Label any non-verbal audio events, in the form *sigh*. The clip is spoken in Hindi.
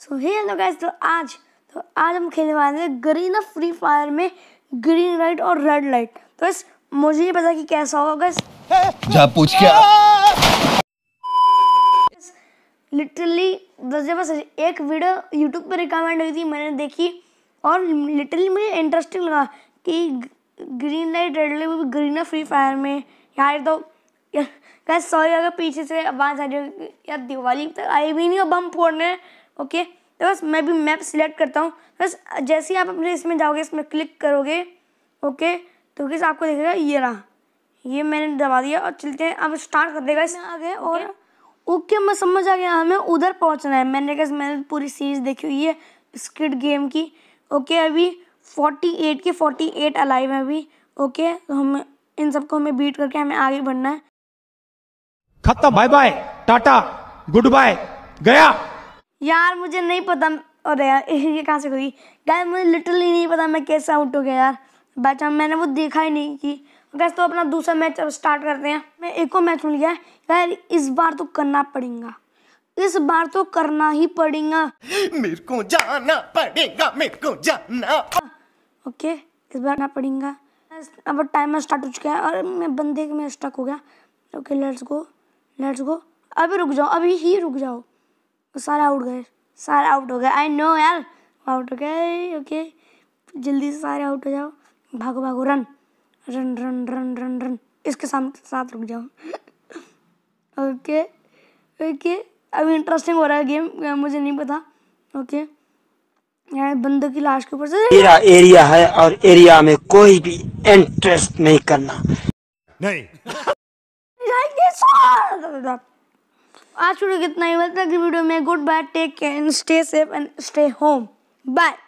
सो हेलो गाइस तो आज तो आज हम खेलने वाले हैं ग्रीन ऑफ फ्री फायर में ग्रीन लाइट और रेड लाइट तो इस मुझे नहीं पता कि कैसा होगा गाइस जा पूछ क्या लिटरली जैसे बस एक वीडियो यूट्यूब पर रिकमेंड हुई थी मैंने देखी और लिटरली मुझे इंटरेस्टिंग लगा कि green light red light green of Free Fire में यार तो यार सॉरी अगर पीछे से आवाज़ आ रही यार दिवाली तक आई भी नहीं अब हम फोड़ने ओके तो बस मैं भी मैप सिलेक्ट करता हूँ बस जैसे ही आप अपने इसमें जाओगे इसमें क्लिक करोगे ओके तो किस आपको देखेगा ये रहा ये मैंने दबा दिया और चलते हैं अब स्टार्ट कर देगा इसमें आगे और ओके मैं समझ आ गया हमें उधर पहुँचना है मैंने कहा मैंने पूरी सीरीज देखी हुई है स्क्रिड गेम की ओके अभी फोर्टी एट के फोर्टी एट अलाइव है अभी ओके तो हम इन सबको हमें बीट करके हमें आगे बढ़ना है खत्म bye bye tata goodbye गया यार मुझे नहीं पता और यार *laughs* ये कहाँ से हुई गाय मुझे लिटरली नहीं पता मैं कैसे आउट हो गया यार बाई चांस मैंने वो देखा ही नहीं कि गैस तो अपना दूसरा मैच अब स्टार्ट करते हैं मैं एक और मैच मिल गया है यार इस बार तो करना पड़ेगा इस बार तो करना ही पड़ेगा मेरे को जाना पड़ेगा मेरे को जाना ओके इस बार ना पड़ेगा अब टाइम स्टार्ट हो चुका है और मैं बंदे के में स्टक हो गया okay let's go let's go अभी रुक जाओ अभी ही रुक जाओ सारे आउट गए सारे आउट हो गए आई नो यार आउट हो गए ओके जल्दी से सारे आउट हो जाओ भागो भागो run run run run run run इसके सामने साथ रुक जाओ ओके ओके अभी इंटरेस्टिंग हो रहा है गेम मुझे नहीं पता ओके यार बंदे की लाश के ऊपर से मेरा एरिया है और एरिया में कोई भी इंटरेस्ट नहीं करना नहीं आज वीडियो कितना ही मतलब वीडियो में goodbye take care and stay safe and stay home bye